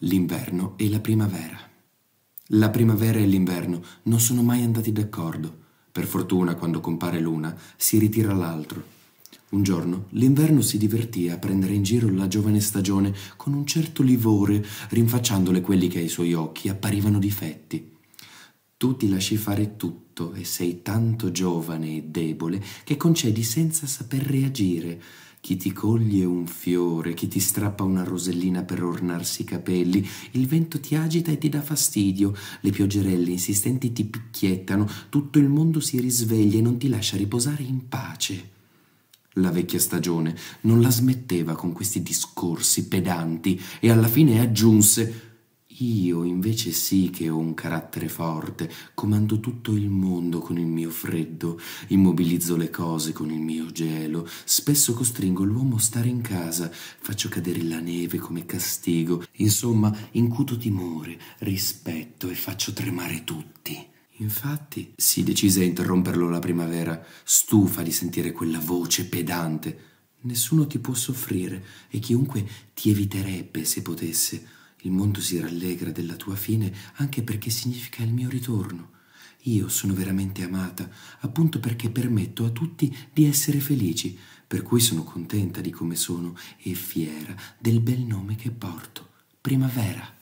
l'inverno e la primavera. La primavera e l'inverno non sono mai andati d'accordo. Per fortuna, quando compare l'una, si ritira l'altro. Un giorno l'inverno si divertì a prendere in giro la giovane stagione con un certo livore, rinfacciandole quelli che ai suoi occhi apparivano difetti. Tu ti lasci fare tutto e sei tanto giovane e debole che concedi senza saper reagire. Chi ti coglie un fiore, chi ti strappa una rosellina per ornarsi i capelli, il vento ti agita e ti dà fastidio, le pioggerelle insistenti ti picchiettano, tutto il mondo si risveglia e non ti lascia riposare in pace. La vecchia stagione non la smetteva con questi discorsi pedanti e alla fine aggiunse io invece sì che ho un carattere forte, comando tutto il mondo con il mio freddo, immobilizzo le cose con il mio gelo, spesso costringo l'uomo a stare in casa, faccio cadere la neve come castigo, insomma incuto timore, rispetto e faccio tremare tutti. Infatti si decise a interromperlo la primavera, stufa di sentire quella voce pedante. Nessuno ti può soffrire e chiunque ti eviterebbe se potesse. Il mondo si rallegra della tua fine anche perché significa il mio ritorno. Io sono veramente amata, appunto perché permetto a tutti di essere felici, per cui sono contenta di come sono e fiera del bel nome che porto, Primavera.